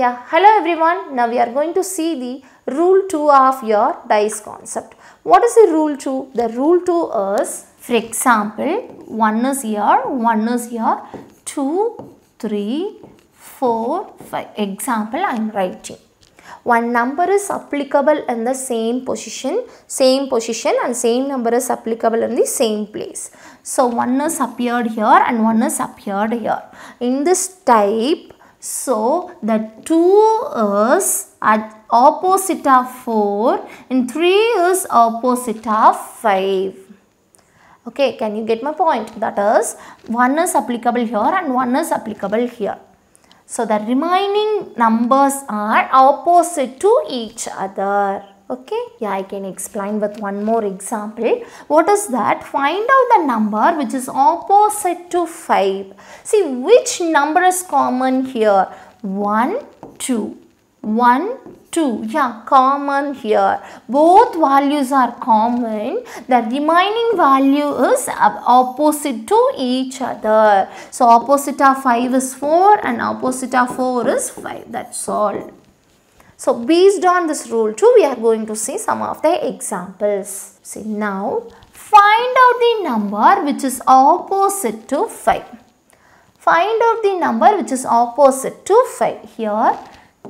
Yeah, hello everyone. Now we are going to see the rule 2 of your dice concept. What is the rule 2? The rule 2 is, for example, 1 is here, 1 is here, 2, 3, 4, 5. Example, I am writing. One number is applicable in the same position, same position and same number is applicable in the same place. So, one is appeared here and one is appeared here. In this type, so the 2 is opposite of 4 and 3 is opposite of 5. Okay, can you get my point? That is 1 is applicable here and 1 is applicable here. So the remaining numbers are opposite to each other okay yeah i can explain with one more example what is that find out the number which is opposite to 5 see which number is common here 1 2 1 2 yeah common here both values are common the remaining value is opposite to each other so opposite of 5 is 4 and opposite of 4 is 5 that's all so based on this rule too, we are going to see some of the examples. See now, find out the number which is opposite to 5. Find out the number which is opposite to 5. Here,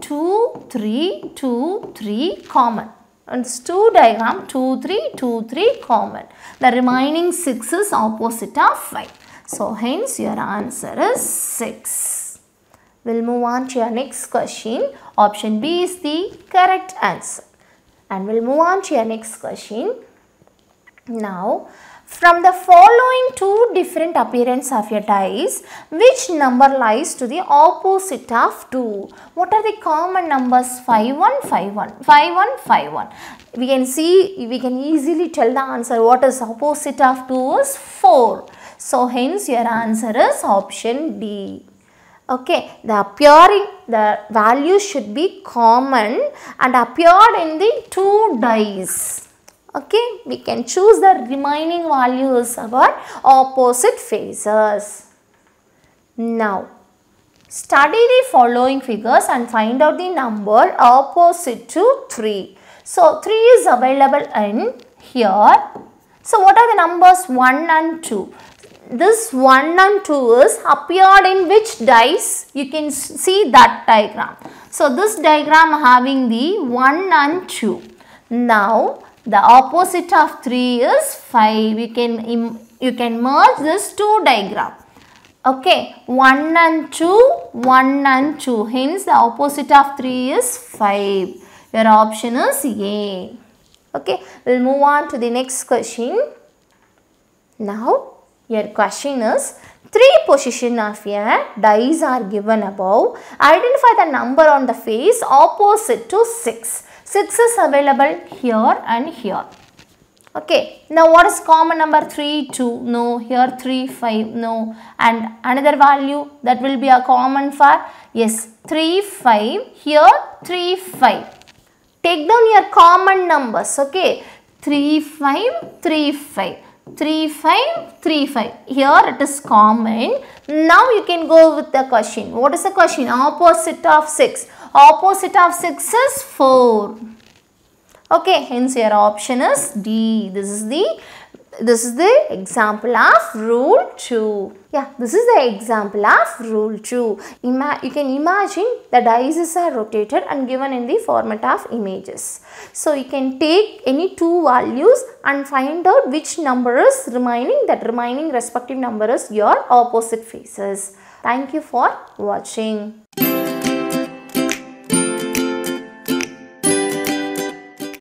2, 3, 2, 3 common. And 2 diagram, 2, 3, 2, 3 common. The remaining 6 is opposite of 5. So, hence your answer is 6. We'll move on to your next question. Option B is the correct answer. And we'll move on to your next question. Now, from the following two different appearance of your dice, which number lies to the opposite of 2? What are the common numbers 5151, 5151? We can see, we can easily tell the answer what is opposite of 2 is 4. So, hence your answer is option D okay the appearing the value should be common and appeared in the two dies okay we can choose the remaining values our opposite phases now study the following figures and find out the number opposite to 3 so 3 is available in here so what are the numbers 1 and 2 this 1 and 2 is appeared in which dice you can see that diagram. So this diagram having the 1 and 2. Now the opposite of 3 is 5. You can, you can merge this two diagram. Okay, 1 and 2, 1 and 2. Hence the opposite of 3 is 5. Your option is A. Okay, we'll move on to the next question. Now, your question is, three position of a dice are given above. Identify the number on the face opposite to 6. 6 is available here and here. Okay, now what is common number 3, 2, no, here 3, 5, no, and another value that will be a common for, yes, 3, 5, here 3, 5. Take down your common numbers, okay, 3, 5, 3, 5. 3535. Here it is common. Now you can go with the question. What is the question? Opposite of 6. Opposite of 6 is 4. Okay, hence your option is D. This is the this is the example of rule 2. Yeah, this is the example of rule 2. Ima you can imagine the dices are rotated and given in the format of images. So, you can take any two values and find out which number is remaining. That remaining respective number is your opposite faces. Thank you for watching.